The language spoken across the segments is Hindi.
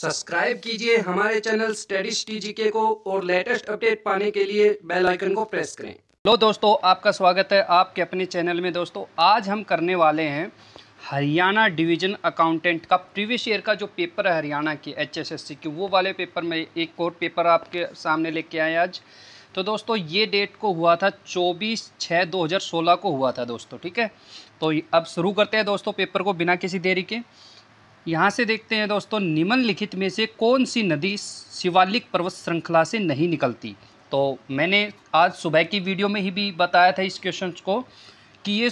सब्सक्राइब कीजिए हमारे चैनल स्टडीज के को और लेटेस्ट अपडेट पाने के लिए बेल आइकन को प्रेस करें हेलो दोस्तों आपका स्वागत है आपके अपने चैनल में दोस्तों आज हम करने वाले हैं हरियाणा डिवीजन अकाउंटेंट का प्रीवियस ईयर का जो पेपर है हरियाणा के एचएसएससी के वो वाले पेपर में एक और पेपर आपके सामने लेके आए आज तो दोस्तों ये डेट को हुआ था 24 छः 2016 को हुआ था दोस्तों ठीक है तो अब शुरू करते हैं दोस्तों पेपर को बिना किसी देरी के यहाँ से देखते हैं दोस्तों निम्नलिखित में से कौन सी नदी शिवालिक पर्वत श्रृंखला से नहीं निकलती तो मैंने आज सुबह की वीडियो में ही भी बताया था इस क्वेश्चन को कि ये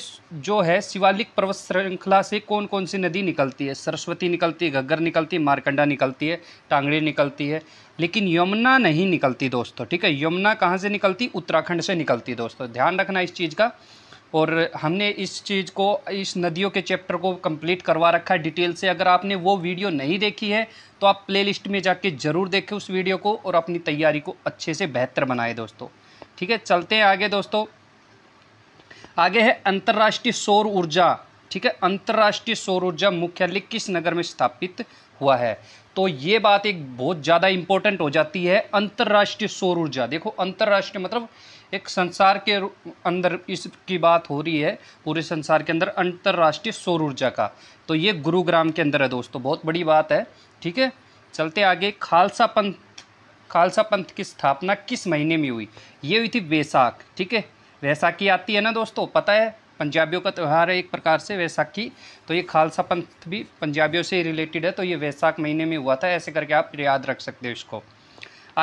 जो है शिवालिक पर्वत श्रृंखला से कौन कौन सी नदी निकलती है सरस्वती निकलती है घग्गर निकलती है मारकंडा निकलती है टांगड़ी निकलती है लेकिन यमुना नहीं निकलती दोस्तों ठीक है यमुना कहाँ से निकलती उत्तराखंड से निकलती दोस्तों ध्यान रखना इस चीज़ का और हमने इस चीज़ को इस नदियों के चैप्टर को कंप्लीट करवा रखा है डिटेल से अगर आपने वो वीडियो नहीं देखी है तो आप प्लेलिस्ट में जाके ज़रूर देखें उस वीडियो को और अपनी तैयारी को अच्छे से बेहतर बनाए दोस्तों ठीक है चलते हैं आगे दोस्तों आगे है अंतर्राष्ट्रीय सौर ऊर्जा ठीक है अंतर्राष्ट्रीय सौर ऊर्जा मुख्यालय किस नगर में स्थापित हुआ है तो ये बात एक बहुत ज़्यादा इंपॉर्टेंट हो जाती है अंतर्राष्ट्रीय सौर ऊर्जा देखो अंतर्राष्ट्रीय मतलब एक संसार के अंदर इसकी बात हो रही है पूरे संसार के अंदर अंतर्राष्ट्रीय सौर ऊर्जा का तो ये गुरुग्राम के अंदर है दोस्तों बहुत बड़ी बात है ठीक है चलते आगे खालसा पंथ खालसा पंथ की स्थापना किस महीने में हुई ये हुई थी वैसाख ठीक है वैसाखी आती है ना दोस्तों पता है पंजाबियों का त्यौहार है एक प्रकार से वैसाखी तो ये खालसा पंथ भी पंजाबियों से रिलेटेड है तो ये वैसाख महीने में हुआ था ऐसे करके आप याद रख सकते हो इसको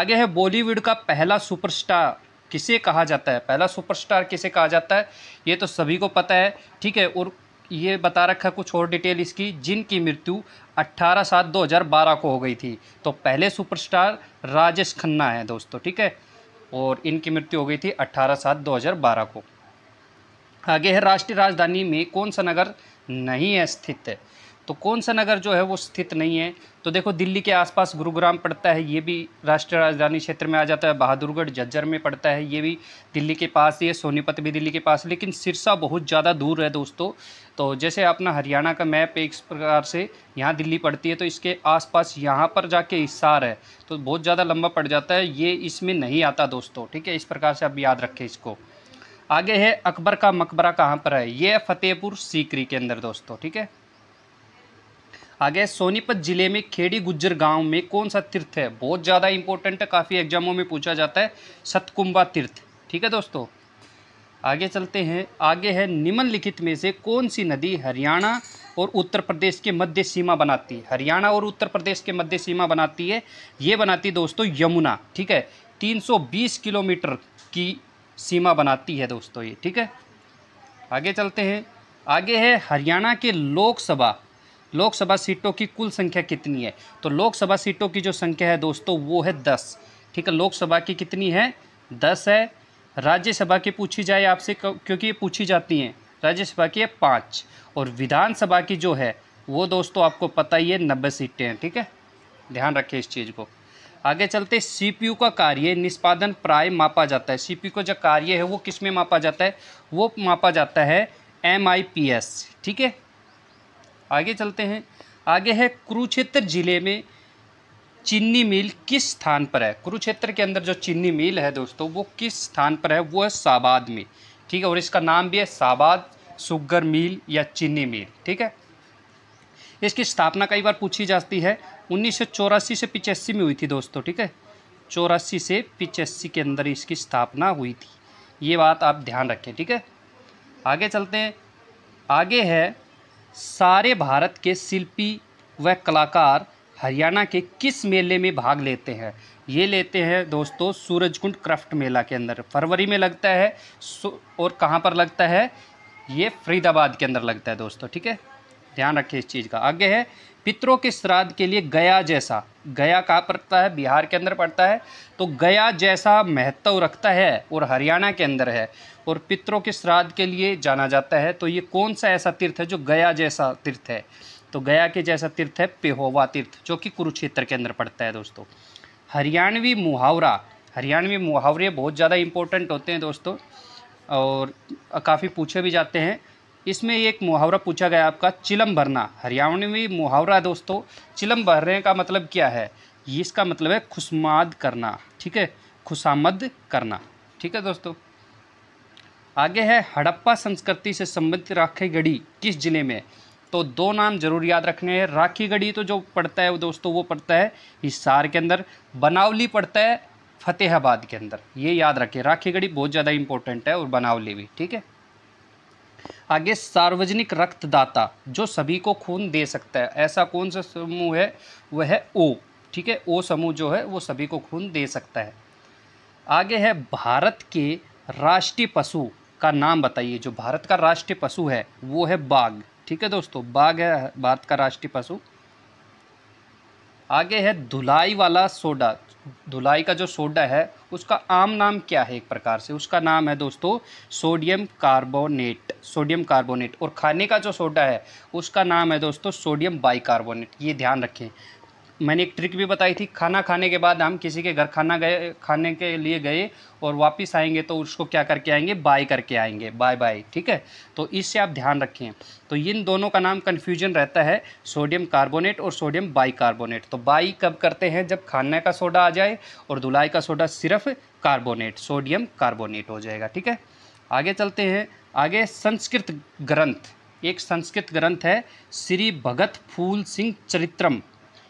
आगे है बॉलीवुड का पहला सुपरस्टार किसे कहा जाता है पहला सुपरस्टार किसे कहा जाता है ये तो सभी को पता है ठीक है और ये बता रखा है कुछ और डिटेल इसकी जिनकी मृत्यु 18 सात 2012 को हो गई थी तो पहले सुपरस्टार राजेश खन्ना है दोस्तों ठीक है और इनकी मृत्यु हो गई थी 18 सात 2012 को आगे है राष्ट्रीय राजधानी में कौन सा नगर नहीं है स्थित है तो कौन सा नगर जो है वो स्थित नहीं है तो देखो दिल्ली के आसपास गुरुग्राम पड़ता है ये भी राष्ट्रीय राजधानी क्षेत्र में आ जाता है बहादुरगढ़ जज्जर में पड़ता है ये भी दिल्ली के पास ही है सोनीपत भी दिल्ली के पास लेकिन सिरसा बहुत ज़्यादा दूर है दोस्तों तो जैसे अपना हरियाणा का मैप एक प्रकार से यहाँ दिल्ली पड़ती है तो इसके आस यहाँ पर जाके हिसार है तो बहुत ज़्यादा लंबा पड़ जाता है ये इसमें नहीं आता दोस्तों ठीक है इस प्रकार से आप याद रखें इसको आगे है अकबर का मकबरा कहाँ पर है ये फतेहपुर सीकरी के अंदर दोस्तों ठीक है आगे सोनीपत जिले में खेड़ी गुज्जर गांव में कौन सा तीर्थ है बहुत ज़्यादा इंपॉर्टेंट है काफ़ी एग्जामों में पूछा जाता है सतकुंभा तीर्थ ठीक है दोस्तों आगे चलते हैं आगे है निम्नलिखित में से कौन सी नदी हरियाणा और उत्तर प्रदेश के मध्य सीमा बनाती है हरियाणा और उत्तर प्रदेश के मध्य सीमा बनाती है ये बनाती है दोस्तों यमुना ठीक है 320 किलोमीटर की सीमा बनाती है दोस्तों ये ठीक है आगे चलते हैं आगे है हरियाणा के लोकसभा लोकसभा सीटों की कुल संख्या कितनी है तो लोकसभा सीटों की जो संख्या है दोस्तों वो है दस ठीक है लोकसभा की कितनी है दस है राज्यसभा की पूछी जाए आपसे क्योंकि ये पूछी जाती हैं राज्यसभा की है पाँच और विधानसभा की जो है वो दोस्तों आपको पता ही है नब्बे सीटें हैं ठीक है ध्यान रखें इस चीज़ को आगे चलते सीपीयू का कार्य निष्पादन प्राय मापा जाता है सीपीयू का जो कार्य है वो किस में मापा जाता है वो मापा जाता है एम ठीक है आगे चलते हैं आगे है कुरुक्षेत्र जिले में चीनी मिल किस स्थान पर है कुरुक्षेत्र के अंदर जो चीनी मिल है दोस्तों वो किस स्थान पर है वो है साबाद में ठीक है और इसका नाम भी है साबाद सुगर मिल या चीनी मिल ठीक है इसकी स्थापना कई बार पूछी जाती है उन्नीस से पिचासी में हुई थी दोस्तों ठीक है चौरासी से पिचासी के अंदर इसकी स्थापना हुई थी ये बात आप ध्यान रखें ठीक है आगे चलते हैं आगे है सारे भारत के शिल्पी व कलाकार हरियाणा के किस मेले में भाग लेते हैं ये लेते हैं दोस्तों सूरजकुंड क्राफ्ट मेला के अंदर फरवरी में लगता है और कहाँ पर लगता है ये फरीदाबाद के अंदर लगता है दोस्तों ठीक है ध्यान रखिए इस चीज़ का आगे है पितरों के श्राद्ध के लिए गया जैसा गया कहाँ पड़ता है बिहार के अंदर पड़ता है तो गया जैसा महत्व रखता है और हरियाणा के अंदर है और पितरों के श्राद्ध के लिए जाना जाता है तो ये कौन सा ऐसा तीर्थ है जो गया जैसा तीर्थ है तो गया के जैसा तीर्थ है पेहोवा तीर्थ जो कि कुरुक्षेत्र के अंदर पड़ता है दोस्तों हरियाणवी मुहावरा हरियाणवी मुहावरे बहुत ज़्यादा इंपॉर्टेंट होते हैं दोस्तों और काफ़ी पूछे भी जाते हैं इसमें एक मुहावरा पूछा गया आपका चिलम भरना हरियाणवी मुहावरा है दोस्तों चिलम भरने का मतलब क्या है इसका मतलब है खुशमाद करना ठीक है खुशामद करना ठीक है दोस्तों आगे है हड़प्पा संस्कृति से संबंधित राखी गढ़ी किस जिले में तो दो नाम जरूर याद रखने हैं राखी गढ़ी तो जो पड़ता है वो दोस्तों वो पड़ता है हिसार के अंदर बनावली पड़ता है फतेहाबाद के अंदर ये याद रखें राखी गढ़ी बहुत ज़्यादा इंपॉर्टेंट है और बनावली भी ठीक है आगे सार्वजनिक रक्तदाता जो सभी को खून दे सकता है ऐसा कौन सा समूह है वह है ओ ठीक है ओ समूह जो है वो सभी को खून दे सकता है आगे है भारत के राष्ट्रीय पशु का नाम बताइए जो भारत का राष्ट्रीय पशु है वो है बाघ ठीक है दोस्तों बाघ है भारत का राष्ट्रीय पशु आगे है धुलाई वाला सोडा धुलाई का जो सोडा है उसका आम नाम क्या है एक प्रकार से उसका नाम है दोस्तों सोडियम कार्बोनेट सोडियम कार्बोनेट और खाने का जो सोडा है उसका नाम है दोस्तों सोडियम बाइकार्बोनेट ये ध्यान रखें मैंने एक ट्रिक भी बताई थी खाना खाने के बाद हम किसी के घर खाना गए खाने के लिए गए और वापस आएंगे तो उसको क्या करके आएंगे बाय करके आएंगे बाय बाय ठीक है तो इससे आप ध्यान रखें तो इन दोनों का नाम कन्फ्यूजन रहता है सोडियम कार्बोनेट और सोडियम बाई कार्बोनेट तो बाई कब करते हैं जब खाने का सोडा आ जाए और धुलाई का सोडा सिर्फ कार्बोनेट सोडियम कार्बोनेट हो जाएगा ठीक है आगे चलते हैं आगे संस्कृत ग्रंथ एक संस्कृत ग्रंथ है श्री भगत फूल सिंह चरित्रम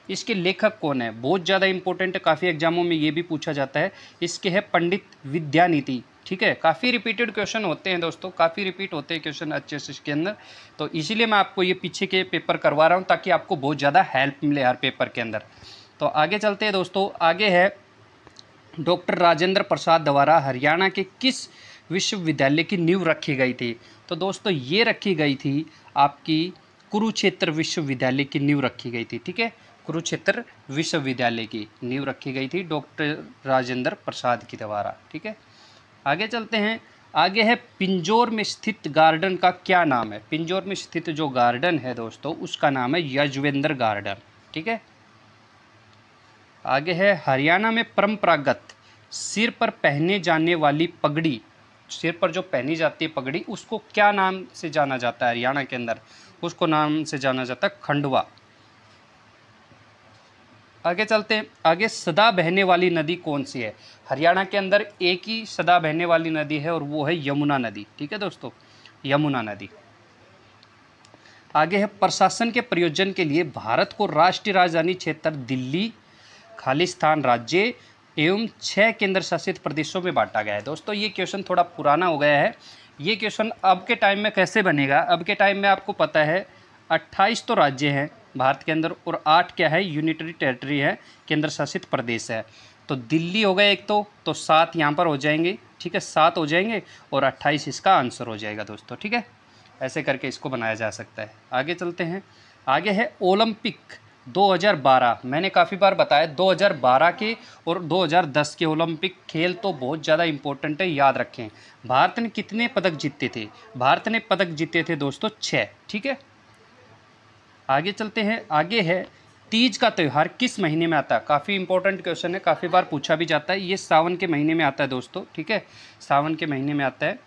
इसके लेखक कौन है बहुत ज़्यादा इंपॉर्टेंट काफ़ी एग्जामों में ये भी पूछा जाता है इसके है पंडित विद्यानीति ठीक है काफ़ी रिपीटेड क्वेश्चन होते हैं दोस्तों काफ़ी रिपीट होते हैं क्वेश्चन अच्छे से इसके अंदर तो इसीलिए मैं आपको ये पीछे के पेपर करवा रहा हूँ ताकि आपको बहुत ज़्यादा हेल्प मिले हर पेपर के अंदर तो आगे चलते हैं दोस्तों आगे है डॉक्टर राजेंद्र प्रसाद द्वारा हरियाणा के किस विश्वविद्यालय की नींव रखी गई थी तो दोस्तों ये रखी गई थी आपकी कुरुक्षेत्र विश्वविद्यालय की नींव रखी गई थी ठीक है कुरुक्षेत्र विश्वविद्यालय की नींव रखी गई थी डॉक्टर राजेंद्र प्रसाद के द्वारा ठीक है आगे चलते हैं आगे है पिंजौर में स्थित गार्डन का क्या नाम है पिंजौर में स्थित जो गार्डन है दोस्तों उसका नाम है यजवेंद्र गार्डन ठीक है आगे है हरियाणा में परंपरागत सिर पर पहने जाने वाली पगड़ी सिर पर जो पहनी जाती है पगड़ी उसको क्या नाम से जाना जाता है हरियाणा के अंदर उसको नाम से जाना जाता है खंडवा आगे चलते हैं आगे सदा बहने वाली नदी कौन सी है हरियाणा के अंदर एक ही सदा बहने वाली नदी है और वो है यमुना नदी ठीक है दोस्तों यमुना नदी आगे है प्रशासन के प्रयोजन के लिए भारत को राष्ट्रीय राजधानी क्षेत्र दिल्ली खालिस्तान राज्य एवं छः केंद्र शासित प्रदेशों में बांटा गया है दोस्तों ये क्वेश्चन थोड़ा पुराना हो गया है ये क्वेश्चन अब के टाइम में कैसे बनेगा अब के टाइम में आपको पता है अट्ठाईस तो राज्य हैं भारत के अंदर और आठ क्या है यूनिटरी टेरिटरी है केंद्र शासित प्रदेश है तो दिल्ली हो गए एक तो तो सात यहाँ पर हो जाएंगे ठीक है सात हो जाएंगे और अट्ठाईस इसका आंसर हो जाएगा दोस्तों ठीक है ऐसे करके इसको बनाया जा सकता है आगे चलते हैं आगे है ओलंपिक 2012 मैंने काफ़ी बार बताया 2012 के और 2010 के ओलंपिक खेल तो बहुत ज़्यादा इम्पोर्टेंट है याद रखें भारत ने कितने पदक जीते थे भारत ने पदक जीते थे दोस्तों छः ठीक है आगे चलते हैं आगे है तीज का त्यौहार किस महीने में आता है काफ़ी इंपॉर्टेंट क्वेश्चन है काफ़ी बार पूछा भी जाता है ये सावन के महीने में आता है दोस्तों ठीक है सावन के महीने में आता है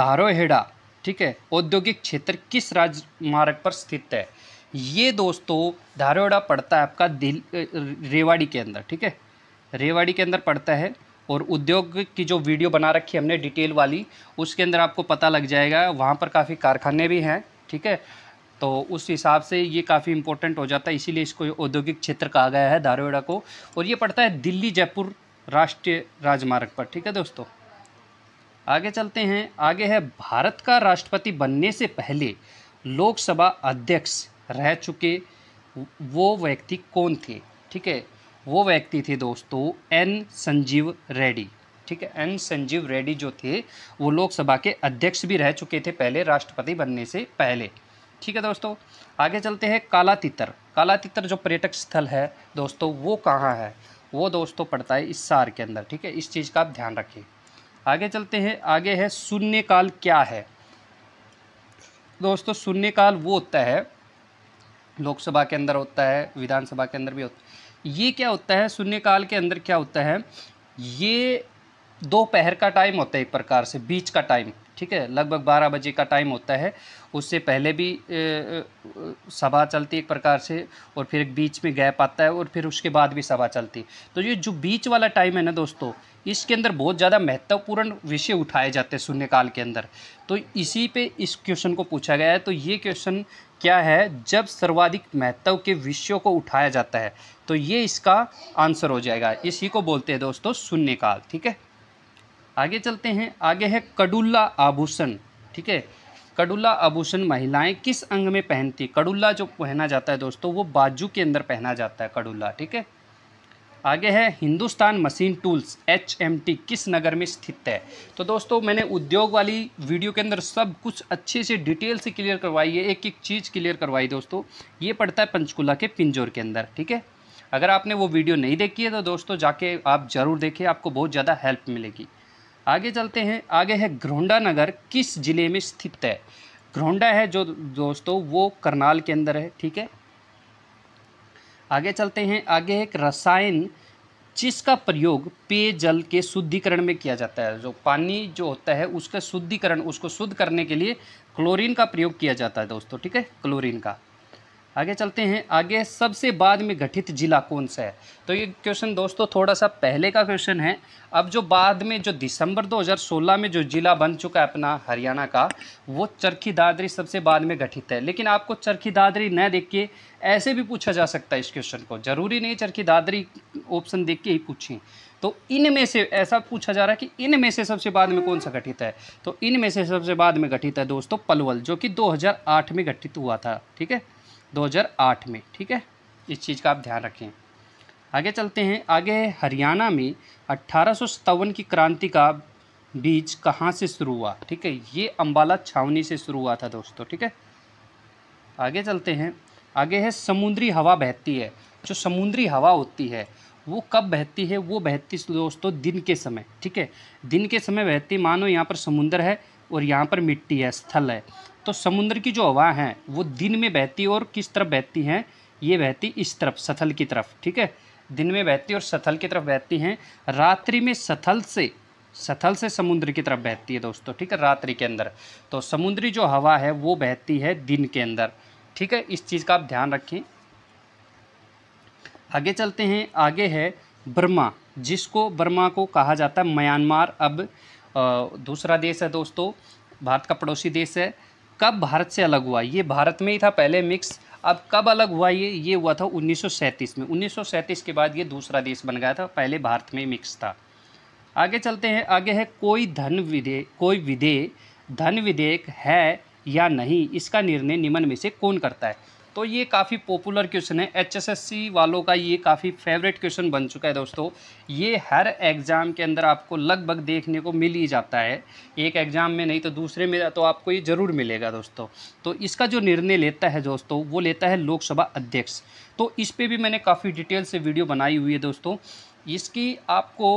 दारोहेड़ा ठीक है औद्योगिक क्षेत्र किस राजमार्ग पर स्थित है ये दोस्तों धारोड़ा पड़ता है आपका दिल रेवाड़ी के अंदर ठीक है रेवाड़ी के अंदर पड़ता है और उद्योग की जो वीडियो बना रखी है हमने डिटेल वाली उसके अंदर आपको पता लग जाएगा वहाँ पर काफ़ी कारखाने भी हैं ठीक है तो उस हिसाब से ये काफ़ी इंपॉर्टेंट हो जाता है इसीलिए इसको औद्योगिक क्षेत्र कहा गया है धारवाड़ा को और ये पड़ता है दिल्ली जयपुर राष्ट्रीय राजमार्ग पर ठीक है दोस्तों आगे चलते हैं आगे है भारत का राष्ट्रपति बनने से पहले लोकसभा अध्यक्ष रह चुके वो व्यक्ति कौन थे ठीक है वो व्यक्ति थे दोस्तों एन संजीव रेड्डी ठीक है एन संजीव रेड्डी जो थे वो लोकसभा के अध्यक्ष भी रह चुके थे पहले राष्ट्रपति बनने से पहले ठीक है दोस्तों आगे चलते हैं काला तितर काला तितर जो पर्यटक स्थल है दोस्तों वो कहाँ है वो दोस्तों पड़ता है इस सार के अंदर ठीक है इस चीज़ का आप ध्यान रखिए आगे चलते हैं आगे है शून्य काल क्या है दोस्तों शून्य काल वो होता है लोकसभा के अंदर होता है विधानसभा के अंदर भी होता है ये क्या होता है शून्यकाल के अंदर क्या होता है ये दोपहर का टाइम होता है एक प्रकार से बीच का टाइम ठीक है लगभग बारह बजे का टाइम होता है उससे पहले भी सभा चलती एक प्रकार से और फिर बीच में गैप आता है और फिर उसके बाद भी सभा चलती तो ये जो बीच वाला टाइम है ना दोस्तों इसके अंदर बहुत ज़्यादा महत्वपूर्ण विषय उठाए जाते हैं शून्यकाल के अंदर तो इसी पे इस क्वेश्चन को पूछा गया है तो ये क्वेश्चन क्या है जब सर्वाधिक महत्व के विषयों को उठाया जाता है तो ये इसका आंसर हो जाएगा इसी को बोलते हैं दोस्तों शून्यकाल ठीक है आगे चलते हैं आगे है कडुल्ला आभूषण ठीक है कडुल्ला आभूषण महिलाएं किस अंग में पहनती कडुल्ला जो पहना जाता है दोस्तों वो बाजू के अंदर पहना जाता है कडुल्ला ठीक है आगे है Hindustan machine tools H M T किस नगर में स्थित है तो दोस्तों मैंने उद्योग वाली वीडियो के अंदर सब कुछ अच्छे से डिटेल से क्लियर करवाई है एक एक चीज़ क्लियर करवाई दोस्तों ये पड़ता है पंचकुला के पिंजोर के अंदर ठीक है अगर आपने वो वीडियो नहीं देखी है तो दोस्तों जाके आप ज़रूर देखिए आपको बहुत ज़्यादा हेल्प मिलेगी आगे चलते हैं आगे है घरोंडा नगर किस ज़िले में स्थित है घरोंडा है जो दोस्तों वो करनाल के अंदर है ठीक है आगे चलते हैं आगे एक रसायन जिसका प्रयोग पेयजल के शुद्धिकरण में किया जाता है जो पानी जो होता है उसका शुद्धिकरण उसको शुद्ध करने के लिए क्लोरीन का प्रयोग किया जाता है दोस्तों ठीक है क्लोरीन का आगे चलते हैं आगे सबसे बाद में गठित जिला कौन सा है तो ये क्वेश्चन दोस्तों थोड़ा सा पहले का क्वेश्चन है अब जो बाद में जो दिसंबर 2016 में जो जिला बन चुका है अपना हरियाणा का वो चरखी दादरी सबसे बाद में गठित है लेकिन आपको चरखी दादरी न देख के ऐसे भी पूछा जा सकता है इस क्वेश्चन को ज़रूरी नहीं चरखी दादरी ऑप्शन देख के ही पूछें तो इनमें से ऐसा पूछा जा रहा है कि इनमें से सबसे बाद में कौन सा गठित है तो इनमें से सबसे बाद में गठित है दोस्तों पलवल जो कि 2008 में गठित हुआ था ठीक है 2008 में ठीक है इस चीज़ का आप ध्यान रखें आगे चलते हैं आगे हरियाणा में अट्ठारह की क्रांति का बीज कहाँ से शुरू हुआ ठीक है ये अम्बाला छावनी से शुरू हुआ था दोस्तों ठीक है आगे चलते हैं आगे है समुद्री हवा बहती है जो समुद्री हवा होती है वो कब बहती है वो बहती दोस्तों दिन के समय ठीक है दिन के समय बहती मानो यहाँ पर समुंदर है और यहाँ पर मिट्टी है स्थल है तो समुद्र की जो हवा है वो दिन में बहती है और किस तरफ बहती हैं ये बहती इस तरफ सथल की तरफ ठीक है दिन में बहती और सथल की तरफ बहती हैं रात्रि में सथल से सथल से समुद्र की तरफ बहती है दोस्तों ठीक है रात्रि के अंदर तो समुद्री जो हवा है वो बहती है दिन के अंदर ठीक है इस चीज़ का आप ध्यान रखें आगे चलते हैं आगे है बर्मा जिसको बर्मा को कहा जाता है म्यांमार अब दूसरा देश है दोस्तों भारत का पड़ोसी देश है कब भारत से अलग हुआ ये भारत में ही था पहले मिक्स अब कब अलग हुआ ये ये हुआ था 1937 में 1937 के बाद ये दूसरा देश बन गया था पहले भारत में मिक्स था आगे चलते हैं आगे है कोई धन विधेय कोई विधेयक धन विधेयक है या नहीं इसका निर्णय निम्न में से कौन करता है तो ये काफ़ी पॉपुलर क्वेश्चन है एचएसएससी वालों का ये काफ़ी फेवरेट क्वेश्चन बन चुका है दोस्तों ये हर एग्ज़ाम के अंदर आपको लगभग देखने को मिल ही जाता है एक एग्ज़ाम में नहीं तो दूसरे में तो आपको ये ज़रूर मिलेगा दोस्तों तो इसका जो निर्णय लेता है दोस्तों वो लेता है लोकसभा अध्यक्ष तो इस पर भी मैंने काफ़ी डिटेल से वीडियो बनाई हुई है दोस्तों इसकी आपको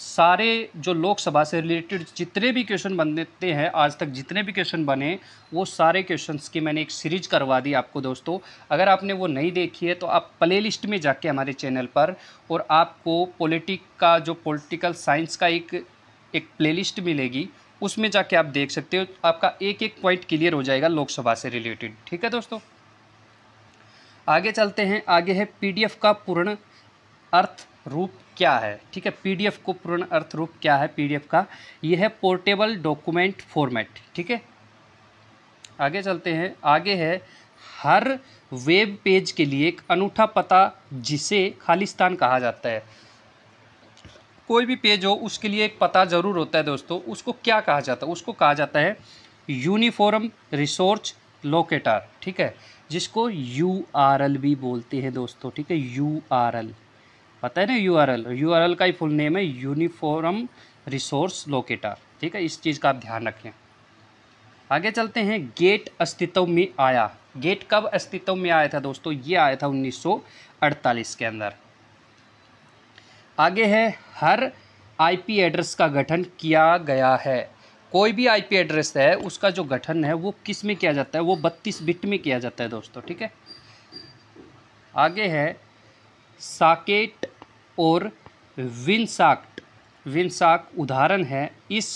सारे जो लोकसभा से रिलेटेड जितने भी क्वेश्चन बनते हैं आज तक जितने भी क्वेश्चन बने वो सारे क्वेश्चंस की मैंने एक सीरीज करवा दी आपको दोस्तों अगर आपने वो नहीं देखी है तो आप प्लेलिस्ट में जाके हमारे चैनल पर और आपको पॉलिटिक का जो पॉलिटिकल साइंस का एक एक प्ले मिलेगी उसमें जाके आप देख सकते हो आपका एक एक पॉइंट क्लियर हो जाएगा लोकसभा से रिलेटेड ठीक है दोस्तों आगे चलते हैं आगे है पी का पूर्ण अर्थ रूप क्या है ठीक है पीडीएफ को पूर्ण अर्थ रूप क्या है पीडीएफ का ये है पोर्टेबल डॉक्यूमेंट फॉर्मेट ठीक है आगे चलते हैं आगे है हर वेब पेज के लिए एक अनूठा पता जिसे खालिस्तान कहा जाता है कोई भी पेज हो उसके लिए एक पता ज़रूर होता है दोस्तों उसको क्या कहा जाता है उसको कहा जाता है यूनिफॉर्म रिसोर्च लोकेटर ठीक है जिसको यू आर एल भी बोलते हैं दोस्तों ठीक है यू आर एल पता है ना U R L U R L का ही फुल नेम है यूनिफॉर्म रिसोर्स लोकेटर ठीक है इस चीज़ का आप ध्यान रखें आगे चलते हैं गेट अस्तित्व में आया गेट कब अस्तित्व में आया था दोस्तों ये आया था 1948 के अंदर आगे है हर आईपी एड्रेस का गठन किया गया है कोई भी आईपी एड्रेस है उसका जो गठन है वो किस में किया जाता है वो बत्तीस बिट में किया जाता है दोस्तों ठीक है आगे है साकेट और विनसाक्ट विनसाक उदाहरण है इस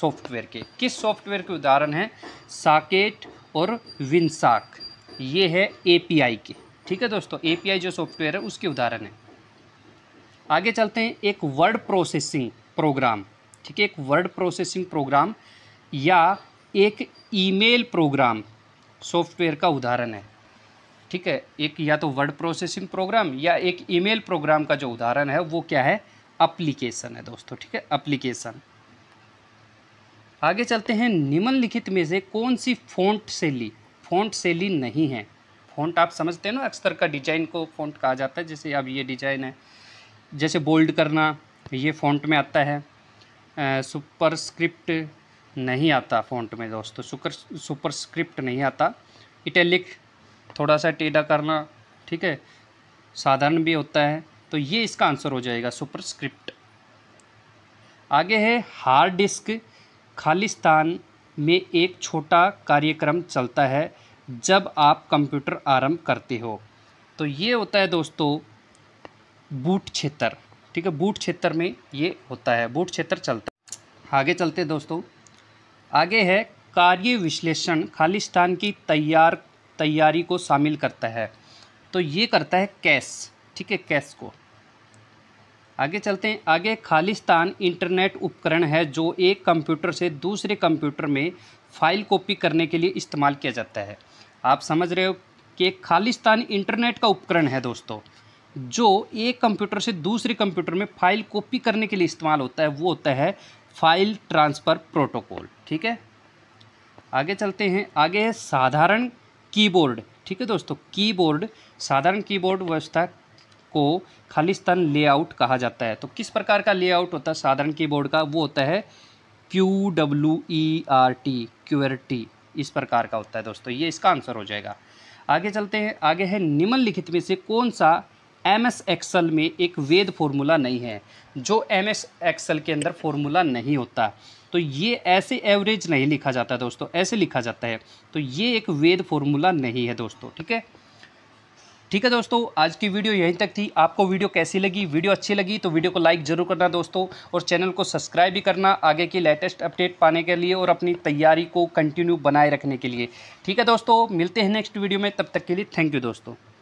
सॉफ्टवेयर के किस सॉफ्टवेयर के उदाहरण हैं साकेट और विनसाक ये है एपीआई के ठीक है दोस्तों एपीआई जो सॉफ्टवेयर है उसके उदाहरण है आगे चलते हैं एक वर्ड प्रोसेसिंग प्रोग्राम ठीक है एक वर्ड प्रोसेसिंग प्रोग्राम या एक ईमेल प्रोग्राम सॉफ्टवेयर का उदाहरण है ठीक है एक या तो वर्ड प्रोसेसिंग प्रोग्राम या एक ईमेल प्रोग्राम का जो उदाहरण है वो क्या है अप्लीकेशन है दोस्तों ठीक है अप्लीकेशन आगे चलते हैं निम्नलिखित में से कौन सी फ़ॉन्ट शैली फ़ॉन्ट शैली नहीं है फ़ॉन्ट आप समझते हैं ना अक्सर का डिजाइन को फ़ॉन्ट कहा जाता है जैसे अब ये डिजाइन है जैसे बोल्ड करना ये फ़ॉन्ट में आता है सुपर स्क्रिप्ट नहीं आता फ़ॉन्ट में दोस्तों सुपर सुपर स्क्रिप्ट नहीं आता इटैलिक थोड़ा सा टेढ़ा करना ठीक है साधारण भी होता है तो ये इसका आंसर हो जाएगा सुपरस्क्रिप्ट आगे है हार्ड डिस्क खालिस्तान में एक छोटा कार्यक्रम चलता है जब आप कंप्यूटर आरंभ करते हो तो ये होता है दोस्तों बूट क्षेत्र ठीक है बूट क्षेत्र में ये होता है बूट क्षेत्र चलता है आगे चलते दोस्तों आगे है कार्य विश्लेषण खालिस्तान की तैयार तैयारी को शामिल करता है तो ये करता है कैश ठीक है कैश को आगे चलते हैं आगे खालिस्तान इंटरनेट उपकरण है जो एक कंप्यूटर से दूसरे कंप्यूटर में फाइल कॉपी करने के लिए इस्तेमाल किया जाता है आप समझ रहे हो कि खालिस्तान इंटरनेट का उपकरण है दोस्तों जो एक कंप्यूटर से दूसरे कंप्यूटर में फाइल कॉपी करने के लिए इस्तेमाल होता है वो होता है फाइल ट्रांसफ़र प्रोटोकॉल ठीक है आगे चलते हैं आगे है साधारण कीबोर्ड ठीक है दोस्तों कीबोर्ड साधारण कीबोर्ड व्यवस्था को खालिस्तान लेआउट कहा जाता है तो किस प्रकार का लेआउट होता है साधारण कीबोर्ड का वो होता है Q W E R T Q R T इस प्रकार का होता है दोस्तों ये इसका आंसर हो जाएगा आगे चलते हैं आगे है निम्नलिखित में से कौन सा एम एस एक्सल में एक वेद फॉर्मूला नहीं है जो एम एस एक्सल के अंदर फॉर्मूला नहीं होता तो ये ऐसे एवरेज नहीं लिखा जाता दोस्तों ऐसे लिखा जाता है तो ये एक वेद फॉर्मूला नहीं है दोस्तों ठीक है ठीक है दोस्तों आज की वीडियो यहीं तक थी आपको वीडियो कैसी लगी वीडियो अच्छी लगी तो वीडियो को लाइक जरूर करना दोस्तों और चैनल को सब्सक्राइब भी करना आगे की लेटेस्ट अपडेट पाने के लिए और अपनी तैयारी को कंटिन्यू बनाए रखने के लिए ठीक है दोस्तों मिलते हैं नेक्स्ट वीडियो में तब तक के लिए थैंक यू दोस्तों